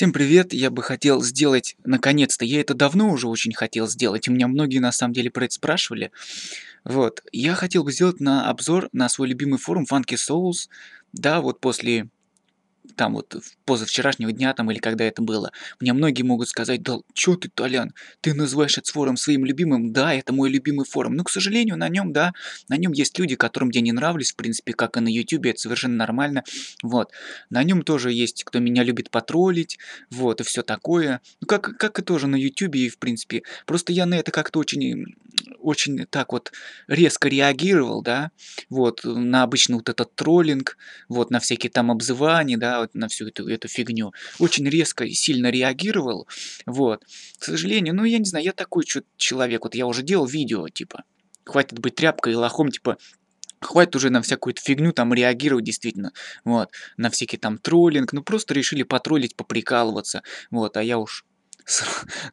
Всем привет, я бы хотел сделать, наконец-то, я это давно уже очень хотел сделать, у меня многие на самом деле про это спрашивали. Вот, я хотел бы сделать на обзор на свой любимый форум Funky Souls, да, вот после там вот позавчерашнего дня там или когда это было, мне многие могут сказать, да чё ты, Толян, ты называешь этот форум своим любимым, да, это мой любимый форум, но, к сожалению, на нем, да, на нем есть люди, которым я не нравлюсь, в принципе, как и на YouTube, это совершенно нормально, вот, на нем тоже есть, кто меня любит потроллить, вот, и все такое, ну, как, как и тоже на YouTube, и, в принципе, просто я на это как-то очень очень так вот резко реагировал, да, вот, на обычный вот этот троллинг, вот, на всякие там обзывания, да, вот, на всю эту, эту фигню. Очень резко и сильно реагировал, вот. К сожалению, ну, я не знаю, я такой человек, вот я уже делал видео, типа, хватит быть тряпкой и лохом, типа, Хватит уже на всякую эту фигню там реагировать действительно, вот, на всякий там троллинг, ну просто решили потроллить, поприкалываться, вот, а я уж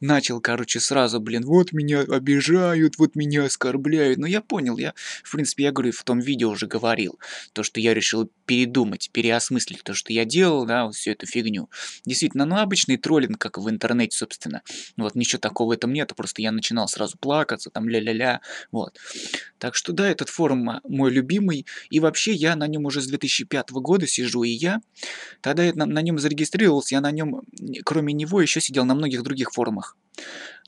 начал, короче, сразу, блин, вот меня обижают, вот меня оскорбляют. Но ну, я понял, я, в принципе, я говорю, в том видео уже говорил, то, что я решил передумать, переосмыслить то, что я делал, да, вот всю эту фигню. Действительно, ну, обычный троллинг, как в интернете, собственно. Ну, вот ничего такого в этом нету, просто я начинал сразу плакаться, там, ля-ля-ля, вот. Так что, да, этот форум мой любимый, и вообще я на нем уже с 2005 года сижу, и я тогда я на, на нем зарегистрировался, я на нем, кроме него, еще сидел на многих других форумах.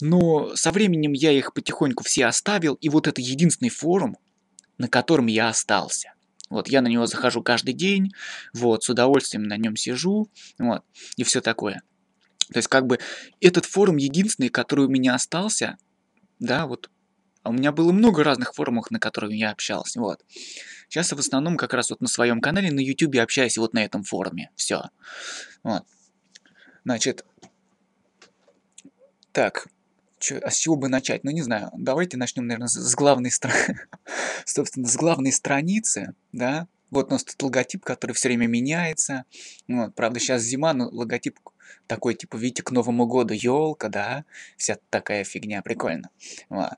Но со временем я их потихоньку все оставил, и вот это единственный форум, на котором я остался. Вот, я на него захожу каждый день, вот, с удовольствием на нем сижу, вот, и все такое. То есть, как бы, этот форум единственный, который у меня остался, да, вот, а у меня было много разных форумов, на которых я общался, вот. Сейчас я в основном как раз вот на своем канале на YouTube общаюсь вот на этом форуме, все. Вот. Значит, так, чё, а с чего бы начать? Ну, не знаю. Давайте начнем, наверное, с, с главной страницы. Собственно, с главной страницы, да. Вот у нас тут логотип, который все время меняется. Ну, вот, правда, сейчас зима, но логотип такой, типа, видите, к Новому году елка, да. Вся такая фигня, прикольно. Вот.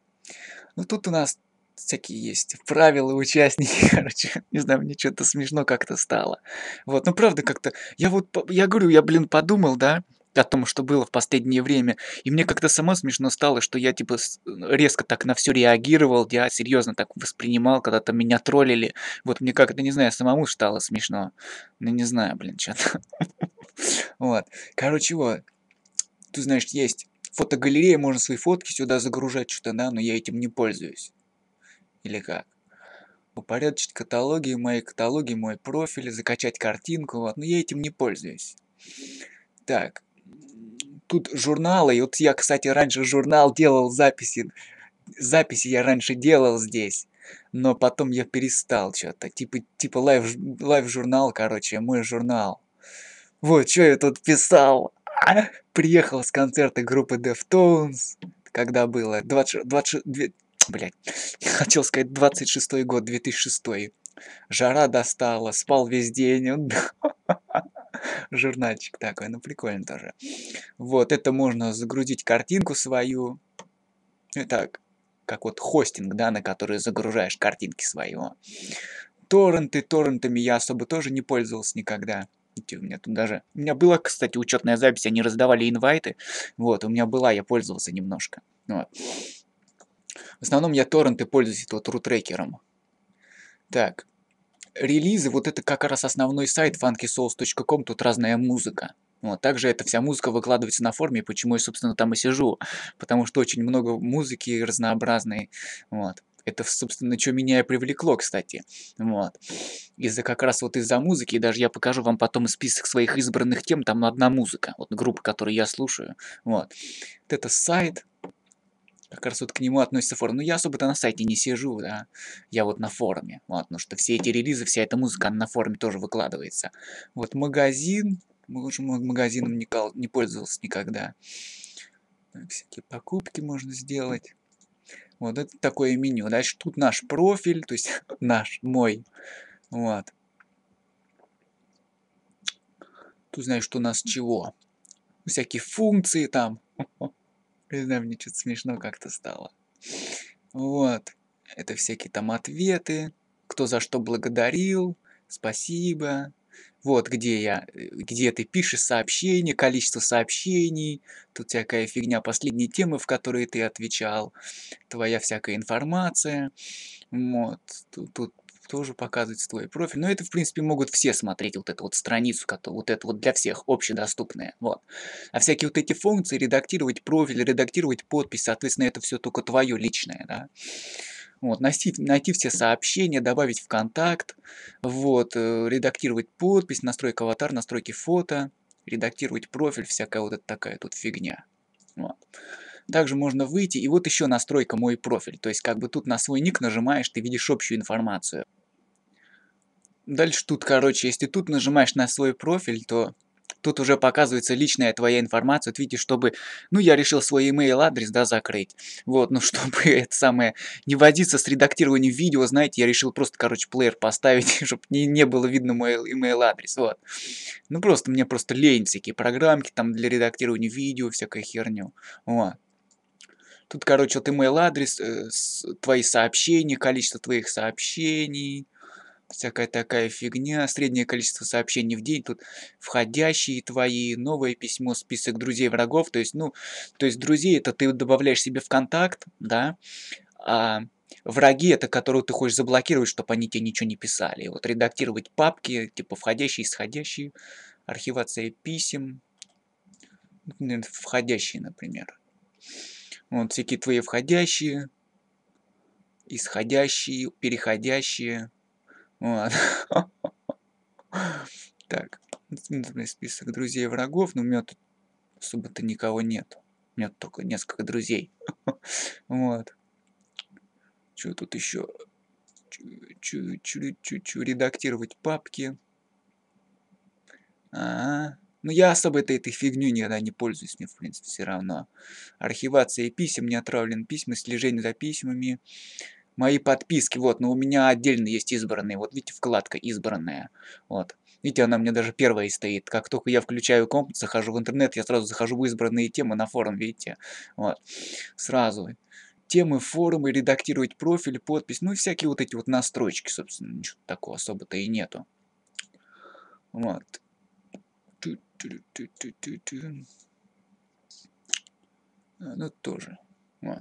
Ну, тут у нас всякие есть правила участники, короче. Не знаю, мне что-то смешно как-то стало. Вот, ну правда как-то, я вот, я говорю, я, блин, подумал, да, о том, что было в последнее время. И мне как-то само смешно стало, что я типа резко так на все реагировал, я серьезно так воспринимал, когда-то меня троллили. Вот мне как-то, не знаю, самому стало смешно. Ну не знаю, блин, что-то. Вот. Короче, вот. ты знаешь, есть фотогалерея, можно свои фотки сюда загружать что-то, да, но я этим не пользуюсь. Или как? Упорядочить каталоги, мои каталоги, мой профиль, закачать картинку, вот, но я этим не пользуюсь. Так, тут журналы. И вот я, кстати, раньше журнал делал записи. Записи я раньше делал здесь. Но потом я перестал что-то. Типа, типа лайв, лайв журнал, короче, мой журнал. Вот, что я тут писал. Приехал с концерта группы Deftones, когда было 20, 20, 20 блядь, хотел сказать 26 год, 2006 жара достала, спал весь день. Журнальчик такой, ну прикольно тоже. Вот, это можно загрузить картинку свою. Ну, так, как вот хостинг, да, на который загружаешь картинки свои. Торренты, торрентами я особо тоже не пользовался никогда. У меня тут даже... У меня была, кстати, учетная запись, они раздавали инвайты. Вот, у меня была, я пользовался немножко. Вот. В основном я торренты пользуюсь вот рутрекером. Так, релизы, вот это как раз основной сайт funkysource.com, тут разная музыка. Вот, также эта вся музыка выкладывается на форуме, почему я, собственно, там и сижу, потому что очень много музыки разнообразной, вот. Это, собственно, что меня и привлекло, кстати. Вот. Из-за как раз вот из-за музыки, даже я покажу вам потом список своих избранных тем, там одна музыка, вот группа, которую я слушаю. Вот. вот это сайт, как раз вот к нему относится форум. Ну, я особо-то на сайте не сижу, да, я вот на форуме, вот, ну что все эти релизы, вся эта музыка, она на форуме тоже выкладывается. Вот магазин, лучше магазином не, кал, не пользовался никогда. Всякие покупки можно сделать. Вот это такое меню. Дальше тут наш профиль, то есть наш, мой. Вот. Тут знаешь, что у нас чего. Всякие функции там. Не знаю, мне что-то смешно как-то стало. Вот. Это всякие там ответы, кто за что благодарил, спасибо. Вот где я, где ты пишешь сообщения, количество сообщений, тут всякая фигня, последние темы, в которые ты отвечал, твоя всякая информация. Вот, тут, тут тоже показывается твой профиль. Но это, в принципе, могут все смотреть вот эту вот страницу, вот это вот для всех общедоступная. Вот. А всякие вот эти функции, редактировать профиль, редактировать подпись, соответственно, это все только твое личное, да. Вот, найти, найти все сообщения, добавить в контакт, вот, э, редактировать подпись, настройка аватар, настройки фото, редактировать профиль, всякая вот эта такая тут фигня. Вот. Также можно выйти, и вот еще настройка «Мой профиль». То есть, как бы тут на свой ник нажимаешь, ты видишь общую информацию. Дальше тут, короче, если тут нажимаешь на свой профиль, то тут уже показывается личная твоя информация. Вот видите, чтобы, ну, я решил свой email адрес, да, закрыть. Вот, ну, чтобы это самое, не водиться с редактированием видео, знаете, я решил просто, короче, плеер поставить, чтобы не, не было видно мой email адрес, вот. Ну, просто, мне просто лень всякие программки там для редактирования видео, всякая херню, вот. Тут, короче, вот email адрес, э, с, твои сообщения, количество твоих сообщений, всякая такая фигня, среднее количество сообщений в день, тут входящие твои, новое письмо, список друзей, врагов, то есть, ну, то есть друзей это ты добавляешь себе в контакт, да, а враги это, которые ты хочешь заблокировать, чтобы они тебе ничего не писали. Вот редактировать папки, типа входящие, исходящие, архивация писем, входящие, например. Вот всякие твои входящие, исходящие, переходящие – вот, Так, ну, список друзей и врагов, но у меня тут особо-то никого нет. У меня только несколько друзей. Вот. Что тут еще? чуть чуть чу чу редактировать папки. А, Ну, я особо этой, этой фигню никогда не пользуюсь, мне, в принципе, все равно. Архивация писем, не отравлен письма, слежение за письмами мои подписки, вот, но у меня отдельно есть избранные, вот видите, вкладка избранная, вот. Видите, она мне даже первая стоит. Как только я включаю комп, захожу в интернет, я сразу захожу в избранные темы на форум, видите? Вот. Сразу. Темы, форумы, редактировать профиль, подпись, ну и всякие вот эти вот настройки, собственно, ничего такого особо-то и нету. Вот. Ну, тоже. Вот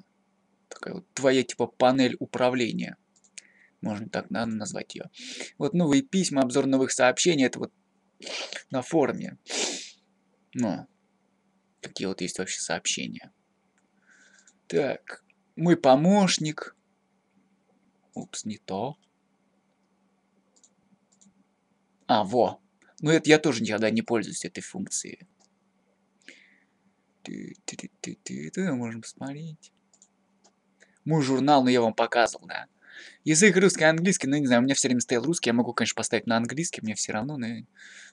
такая вот твоя типа панель управления. Можно так назвать ее. Вот новые письма, обзор новых сообщений, это вот на форуме. но какие вот есть вообще сообщения. Так, мой помощник. Упс, не то. А, во. Ну, это я тоже никогда не пользуюсь этой функцией. Можем посмотреть мой журнал, но ну, я вам показывал, да. Язык русский, английский, ну не знаю, у меня все время стоял русский, я могу, конечно, поставить на английский, мне все равно, но,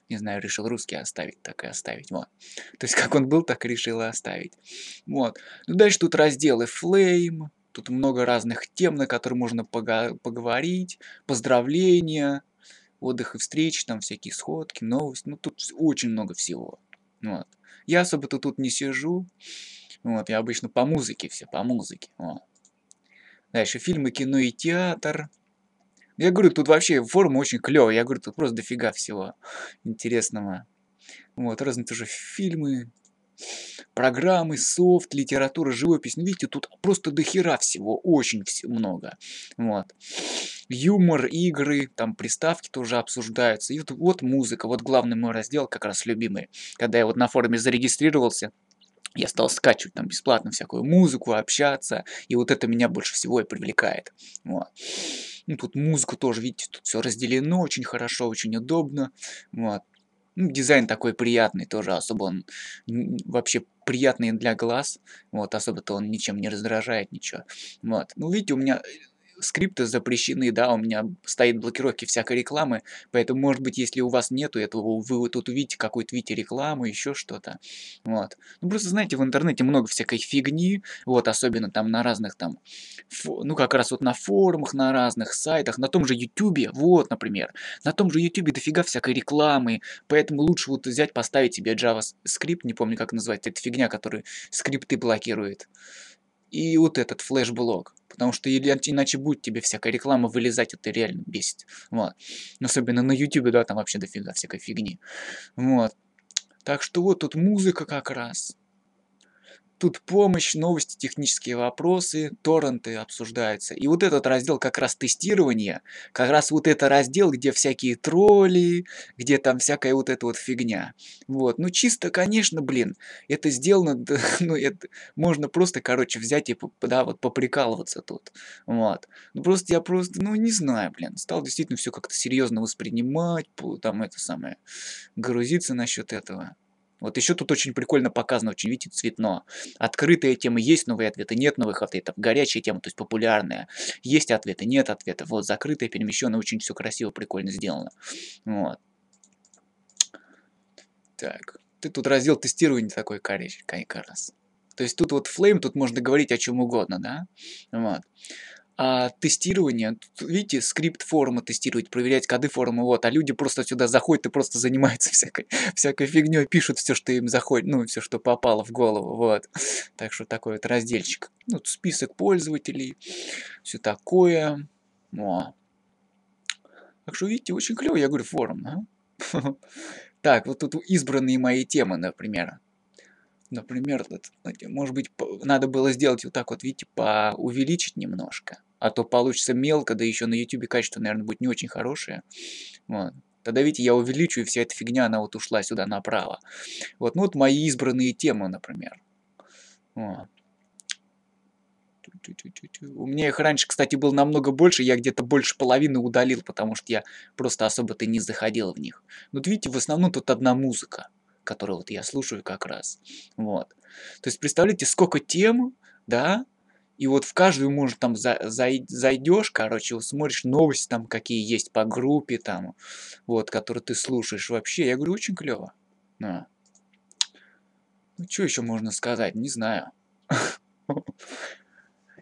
не знаю, решил русский оставить, так и оставить, вот. То есть как он был, так и решил оставить. Вот. Ну дальше тут разделы Flame, тут много разных тем, на которые можно поговорить, поздравления, отдых и встречи, там всякие сходки, новости, ну тут очень много всего. Вот. Я особо-то тут не сижу, вот, я обычно по музыке все, по музыке, вот. Дальше фильмы, кино и театр. Я говорю, тут вообще форум очень клевый. Я говорю, тут просто дофига всего интересного. Вот, разные тоже фильмы, программы, софт, литература, живопись. Ну, видите, тут просто дохера всего, очень много. Вот. Юмор, игры, там приставки тоже обсуждаются. И вот, вот музыка, вот главный мой раздел, как раз любимый. Когда я вот на форуме зарегистрировался, я стал скачивать там бесплатно всякую музыку, общаться, и вот это меня больше всего и привлекает. Вот. Ну, тут музыку тоже, видите, тут все разделено очень хорошо, очень удобно. Вот. Ну, дизайн такой приятный тоже, особо он вообще приятный для глаз, вот, особо-то он ничем не раздражает, ничего. Вот, ну, видите, у меня скрипты запрещены, да, у меня стоит блокировки всякой рекламы, поэтому, может быть, если у вас нету этого, вы тут увидите какую то видите рекламу, еще что-то, вот. Ну, просто, знаете, в интернете много всякой фигни, вот, особенно там на разных там, ну, как раз вот на форумах, на разных сайтах, на том же ютюбе, вот, например, на том же ютюбе дофига всякой рекламы, поэтому лучше вот взять, поставить себе JavaScript, не помню, как называется, эта фигня, которая скрипты блокирует, и вот этот флеш Потому что иначе будет тебе всякая реклама вылезать, это реально бесит. Вот. Особенно на YouTube, да, там вообще дофига всякой фигни. Вот. Так что вот тут музыка как раз. Тут помощь, новости, технические вопросы, торренты обсуждаются. И вот этот раздел как раз тестирование, как раз вот это раздел, где всякие тролли, где там всякая вот эта вот фигня. Вот, ну чисто, конечно, блин, это сделано, да, ну это можно просто, короче, взять и, да, вот поприкалываться тут. Вот. Ну просто я просто, ну не знаю, блин, стал действительно все как-то серьезно воспринимать, там это самое, грузиться насчет этого. Вот еще тут очень прикольно показано, очень, видите, цветно. Открытые темы есть новые ответы, нет новых ответов. Горячие темы, то есть популярные. Есть ответы, нет ответов. Вот закрытые, перемещенные, очень все красиво, прикольно сделано. Вот. Так. Ты тут раздел тестирования такой, короче, раз. То есть тут вот Flame, тут можно говорить о чем угодно, да? Вот а, тестирование. Тут, видите, скрипт форума тестировать, проверять коды форума, вот, а люди просто сюда заходят и просто занимаются всякой, всякой фигней, пишут все, что им заходит, ну, все, что попало в голову, вот. Так что такой вот разделчик. Ну, список пользователей, все такое. О. Так что, видите, очень клево, я говорю, форум, а? Так, вот тут избранные мои темы, например. Например, может быть, надо было сделать вот так вот, видите, увеличить немножко а то получится мелко, да еще на YouTube качество, наверное, будет не очень хорошее. Вот. Тогда, видите, я увеличу, и вся эта фигня, она вот ушла сюда направо. Вот, ну вот мои избранные темы, например. Вот. У меня их раньше, кстати, было намного больше, я где-то больше половины удалил, потому что я просто особо-то не заходил в них. Вот видите, в основном тут одна музыка, которую вот я слушаю как раз. Вот. То есть, представляете, сколько тем, да, и вот в каждую, может, там зайдешь, короче, смотришь новости там, какие есть по группе там, вот, которые ты слушаешь вообще. Я говорю, очень клево. А. Ну, что еще можно сказать, не знаю.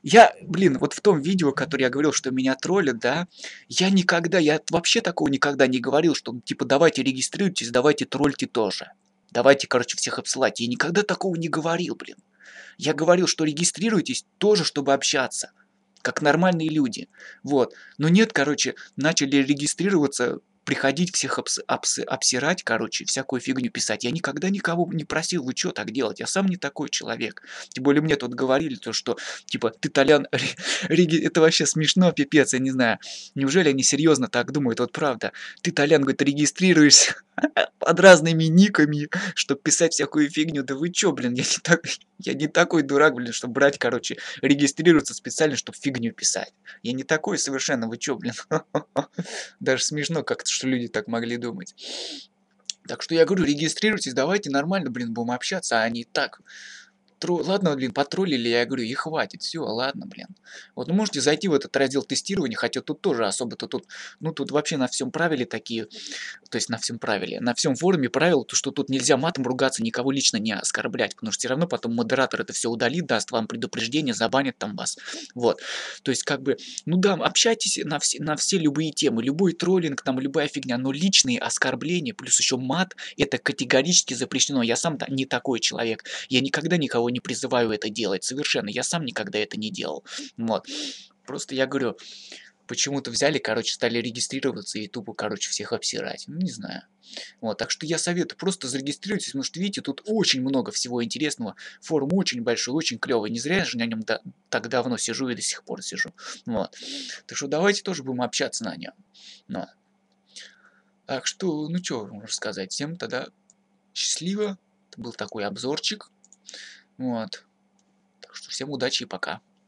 Я, блин, вот в том видео, которое я говорил, что меня троллят, да, я никогда, я вообще такого никогда не говорил, что, типа, давайте регистрируйтесь, давайте тролльте тоже. Давайте, короче, всех обсылать. Я никогда такого не говорил, блин. Я говорил, что регистрируйтесь тоже, чтобы общаться, как нормальные люди. Вот. Но нет, короче, начали регистрироваться, приходить всех обс- обс- обсирать, короче, всякую фигню писать. Я никогда никого не просил, вы что так делать? Я сам не такой человек. Тем более мне тут говорили то, что, типа, ты Толян, это вообще смешно, пипец, я не знаю. Неужели они серьезно так думают? Вот правда. Ты, Толян, говорит, регистрируешься под разными никами, чтобы писать всякую фигню. Да вы чё, блин, я не, так, я не такой дурак, блин, чтобы брать, короче, регистрироваться специально, чтобы фигню писать. Я не такой совершенно, вы чё, блин. Даже смешно как-то, что люди так могли думать. Так что я говорю, регистрируйтесь, давайте нормально, блин, будем общаться, а не так тро... ладно, блин, потроллили, я говорю, и хватит, все, ладно, блин. Вот ну, можете зайти в этот раздел тестирования, хотя тут тоже особо-то тут, ну тут вообще на всем правиле такие, то есть на всем правиле, на всем форуме правила, то, что тут нельзя матом ругаться, никого лично не оскорблять, потому что все равно потом модератор это все удалит, даст вам предупреждение, забанит там вас, вот. То есть как бы, ну да, общайтесь на все, на все любые темы, любой троллинг, там любая фигня, но личные оскорбления, плюс еще мат, это категорически запрещено, я сам то не такой человек, я никогда никого никого не призываю это делать совершенно. Я сам никогда это не делал. Вот. Просто я говорю, почему-то взяли, короче, стали регистрироваться и тупо, короче, всех обсирать. Ну, не знаю. Вот, так что я советую, просто зарегистрируйтесь, потому что, видите, тут очень много всего интересного. Форум очень большой, очень клевый. Не зря я же на нем да, так давно сижу и до сих пор сижу. Вот. Так что давайте тоже будем общаться на нем. Но. Так что, ну что, можно сказать, всем тогда счастливо. Это был такой обзорчик. Вот. Так что всем удачи и пока.